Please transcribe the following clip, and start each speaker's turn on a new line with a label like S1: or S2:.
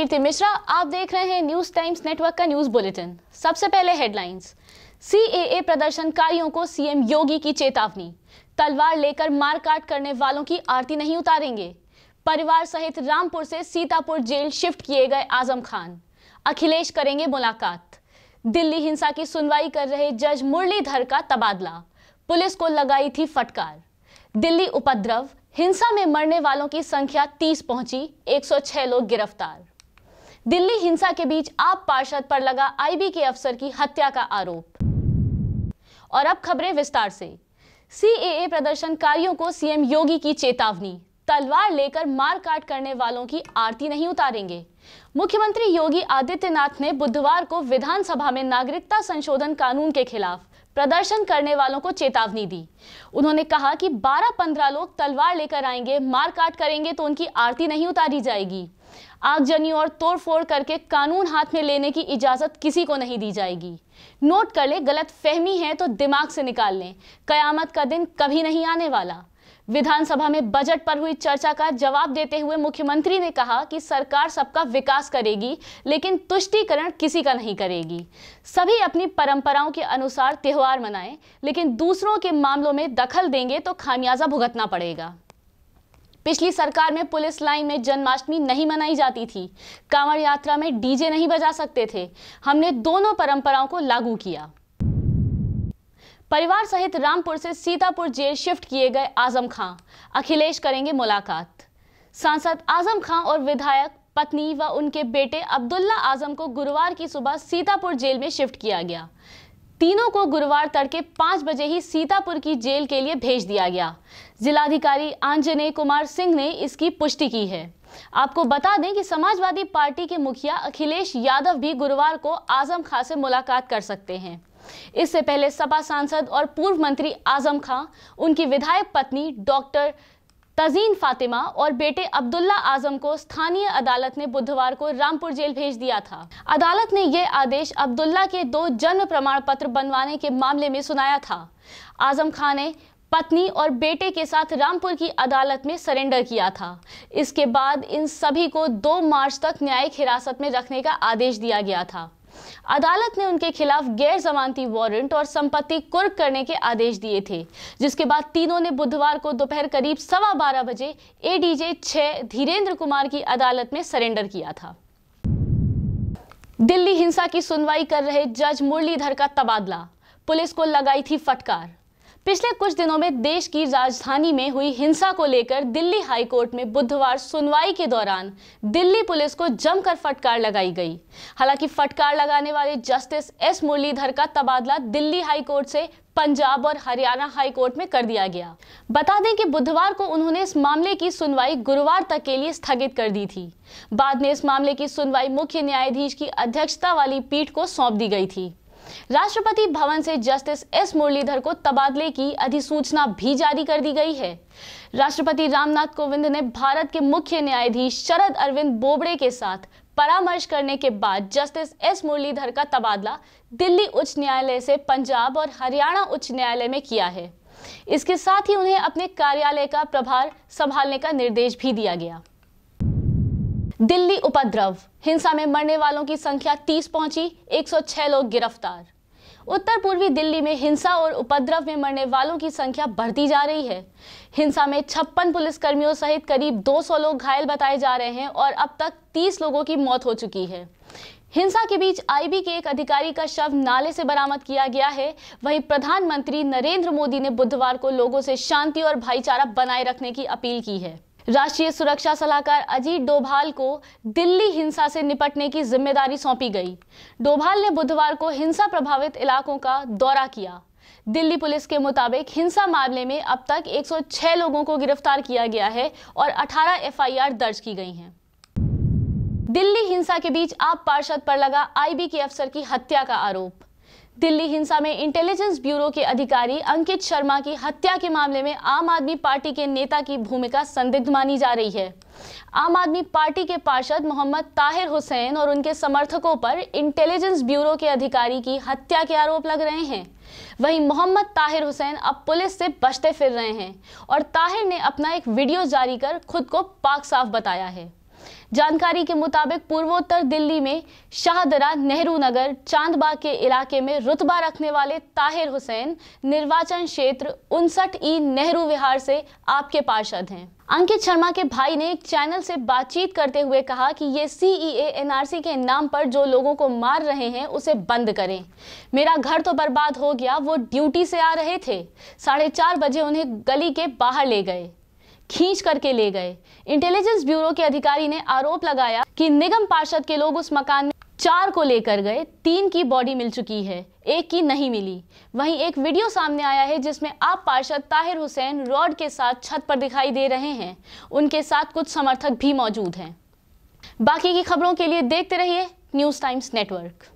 S1: कीर्ति मिश्रा आप देख रहे हैं न्यूज टाइम्स नेटवर्क का न्यूज बुलेटिन सबसे पहले हेडलाइंस सीएए प्रदर्शनकारियों को सीएम योगी की चेतावनी तलवार लेकर मारकाट करने वालों की आरती नहीं उतारेंगे परिवार सहित रामपुर से सीतापुर जेल शिफ्ट किए गए आजम खान अखिलेश करेंगे मुलाकात दिल्ली हिंसा की सुनवाई कर रहे जज मुरलीधर का तबादला पुलिस को लगाई थी फटकार दिल्ली उपद्रव हिंसा में मरने वालों की संख्या 30 पहुंची 106 लोग गिरफ्तार दिल्ली हिंसा के बीच आप पार्षद पर लगा आईबी के अफसर की हत्या का आरोप और अब खबरें विस्तार से सीएए प्रदर्शनकारियों को सीएम योगी की चेतावनी तलवार लेकर मार काट करने वालों की आरती नहीं उतारेंगे मुख्यमंत्री योगी आदित्यनाथ ने बुधवार को विधानसभा में नागरिकता संशोधन कानून के खिलाफ प्रदर्शन करने वालों को चेतावनी दी उन्होंने कहा कि 12-15 लोग तलवार लेकर आएंगे मार काट करेंगे तो उनकी आरती नहीं उतारी जाएगी आगजनी और तोड़फोड़ करके कानून हाथ में लेने की इजाज़त किसी को नहीं दी जाएगी नोट कर ले गलत फहमी है तो दिमाग से निकाल लें कयामत का दिन कभी नहीं आने वाला विधानसभा में बजट पर हुई चर्चा का जवाब देते हुए मुख्यमंत्री ने कहा कि सरकार सबका विकास करेगी लेकिन तुष्टिकरण किसी का नहीं करेगी सभी अपनी परंपराओं के अनुसार त्यौहार मनाएं लेकिन दूसरों के मामलों में दखल देंगे तो खामियाजा भुगतना पड़ेगा पिछली सरकार में पुलिस लाइन में जन्माष्टमी नहीं मनाई जाती थी कांवड़ यात्रा में डीजे नहीं बजा सकते थे हमने दोनों परंपराओं को लागू किया परिवार सहित रामपुर से सीतापुर जेल शिफ्ट किए गए आजम खां अखिलेश करेंगे मुलाकात सांसद आजम खां और विधायक पत्नी व उनके बेटे अब्दुल्ला आजम को गुरुवार की सुबह सीतापुर जेल में शिफ्ट किया गया तीनों को गुरुवार तड़के पांच बजे ही सीतापुर की जेल के लिए भेज दिया गया जिलाधिकारी आंजने कुमार सिंह ने इसकी पुष्टि की है आपको बता दें कि समाजवादी पार्टी के मुखिया अखिलेश यादव भी गुरुवार को आजम खां से मुलाकात कर सकते हैं इससे पहले सपा सांसद और पूर्व मंत्री आजम खां उनकी विधायक पत्नी डॉक्टर तजीन फातिमा और बेटे अब्दुल्ला आजम को स्थानीय अदालत ने बुधवार को रामपुर जेल भेज दिया था अदालत ने यह आदेश अब्दुल्ला के दो जन्म प्रमाण पत्र बनवाने के मामले में सुनाया था आजम खान ने पत्नी और बेटे के साथ रामपुर की अदालत में सरेंडर किया था इसके बाद इन सभी को 2 मार्च तक न्यायिक हिरासत में रखने का आदेश दिया गया था अदालत ने उनके खिलाफ गैर जमानती वारंट और संपत्ति कुर्क करने के आदेश दिए थे जिसके बाद तीनों ने बुधवार को दोपहर करीब सवा बारह बजे एडीजे छह धीरेन्द्र कुमार की अदालत में सरेंडर किया था दिल्ली हिंसा की सुनवाई कर रहे जज मुरलीधर का तबादला पुलिस को लगाई थी फटकार पिछले कुछ दिनों में देश की राजधानी में हुई हिंसा को लेकर दिल्ली हाईकोर्ट में बुधवार सुनवाई के दौरान दिल्ली पुलिस को जमकर फटकार लगाई गई हालांकि फटकार लगाने वाले जस्टिस एस मुरलीधर का तबादला दिल्ली हाईकोर्ट से पंजाब और हरियाणा हाई कोर्ट में कर दिया गया बता दें कि बुधवार को उन्होंने इस मामले की सुनवाई गुरुवार तक के लिए स्थगित कर दी थी बाद में इस मामले की सुनवाई मुख्य न्यायाधीश की अध्यक्षता वाली पीठ को सौंप दी गई थी राष्ट्रपति भवन से जस्टिस एस मुरलीधर को तबादले की अधिसूचना भी जारी कर दी गई है राष्ट्रपति रामनाथ कोविंद ने भारत के मुख्य न्यायाधीश शरद अरविंद बोबड़े के साथ परामर्श करने के बाद जस्टिस एस मुरलीधर का तबादला दिल्ली उच्च न्यायालय से पंजाब और हरियाणा उच्च न्यायालय में किया है इसके साथ ही उन्हें अपने कार्यालय का प्रभार संभालने का निर्देश भी दिया गया दिल्ली उपद्रव हिंसा में मरने वालों की संख्या 30 पहुंची 106 लोग गिरफ्तार उत्तर पूर्वी दिल्ली में हिंसा और उपद्रव में मरने वालों की संख्या बढ़ती जा रही है हिंसा में छप्पन पुलिसकर्मियों सहित करीब 200 लोग घायल बताए जा रहे हैं और अब तक 30 लोगों की मौत हो चुकी है हिंसा के बीच आईबी के एक अधिकारी का शव नाले से बरामद किया गया है वहीं प्रधानमंत्री नरेंद्र मोदी ने बुधवार को लोगों से शांति और भाईचारा बनाए रखने की अपील की है राष्ट्रीय सुरक्षा सलाहकार अजीत डोभाल को दिल्ली हिंसा से निपटने की जिम्मेदारी सौंपी गई डोभाल ने बुधवार को हिंसा प्रभावित इलाकों का दौरा किया दिल्ली पुलिस के मुताबिक हिंसा मामले में अब तक 106 लोगों को गिरफ्तार किया गया है और 18 एफआईआर दर्ज की गई हैं दिल्ली हिंसा के बीच आप पार्षद पर लगा आईबी के अफसर की हत्या का आरोप दिल्ली हिंसा में इंटेलिजेंस ब्यूरो के अधिकारी अंकित शर्मा की हत्या के मामले में आम आदमी पार्टी के नेता की भूमिका संदिग्ध मानी जा रही है आम आदमी पार्टी के पार्षद मोहम्मद ताहिर हुसैन और उनके समर्थकों पर इंटेलिजेंस ब्यूरो के अधिकारी की हत्या के आरोप लग रहे हैं वहीं मोहम्मद ताहिर हुसैन अब पुलिस से बचते फिर रहे हैं और ताहिर ने अपना एक वीडियो जारी कर खुद को पाक साफ बताया है जानकारी के मुताबिक पूर्वोत्तर दिल्ली में शाहदरा नेहरू नगर चांदबाग के इलाके में रुतबा रखने वाले ताहिर हुसैन निर्वाचन क्षेत्र उनसठ ई नेहरू विहार से आपके पार्षद हैं अंकित शर्मा के भाई ने एक चैनल से बातचीत करते हुए कहा कि ये सी ई एनआरसी के नाम पर जो लोगों को मार रहे हैं उसे बंद करें मेरा घर तो बर्बाद हो गया वो ड्यूटी से आ रहे थे साढ़े चार बजे उन्हें गली के बाहर ले गए खींच करके ले गए इंटेलिजेंस ब्यूरो के अधिकारी ने आरोप लगाया कि निगम पार्षद के लोग उस मकान में चार को लेकर गए तीन की बॉडी मिल चुकी है एक की नहीं मिली वहीं एक वीडियो सामने आया है जिसमें आप पार्षद ताहिर हुसैन रॉड के साथ छत पर दिखाई दे रहे हैं उनके साथ कुछ समर्थक भी मौजूद हैं बाकी की खबरों के लिए देखते रहिए न्यूज टाइम्स नेटवर्क